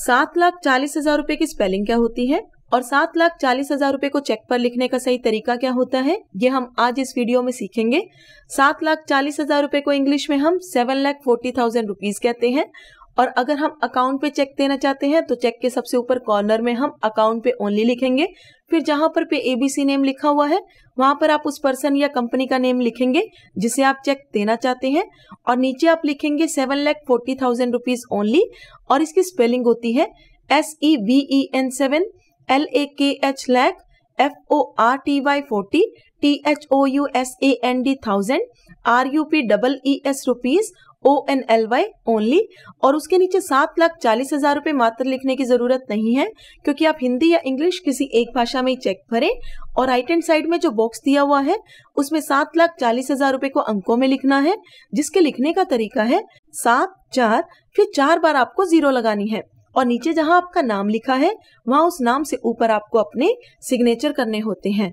सात लाख चालीस हजार रूपए की स्पेलिंग क्या होती है और सात लाख चालीस हजार रूपए को चेक पर लिखने का सही तरीका क्या होता है ये हम आज इस वीडियो में सीखेंगे सात लाख चालीस हजार रूपए को इंग्लिश में हम seven lakh forty thousand rupees कहते हैं और अगर हम अकाउंट पे चेक देना चाहते हैं तो चेक के सबसे ऊपर कॉर्नर में हम अकाउंट पे ओनली लिखेंगे फिर जहां पर पे एबीसी नेम लिखा हुआ है वहां पर आप उस पर्सन या कंपनी का नेम लिखेंगे जिसे आप चेक देना चाहते हैं और नीचे आप लिखेंगे seven lakh forty thousand rupees only और इसकी स्पेलिंग होती है S E V E N seven L A K H lakh F O R T Y forty T H O U S A N D thousand R U P double E S rupees O N L Y only और उसके नीचे सात लाख चालीस हजार रुपए मात्र लिखने की जरूरत नहीं है क्योंकि आप हिंदी या इंग्लिश किसी एक भाषा में चेक भरें और राइट हैंड साइड में जो बॉक्स दिया हुआ है उसमें सात लाख चालीस हजार रुपए को अंकों में लिखना है जिसके लिखने का तरीका है सात चार फिर चार बार आपको जीरो लगानी है और नीचे जहां आपका नाम लिखा है वहां उस नाम से ऊपर आपको अपने सिग्नेचर करने होते हैं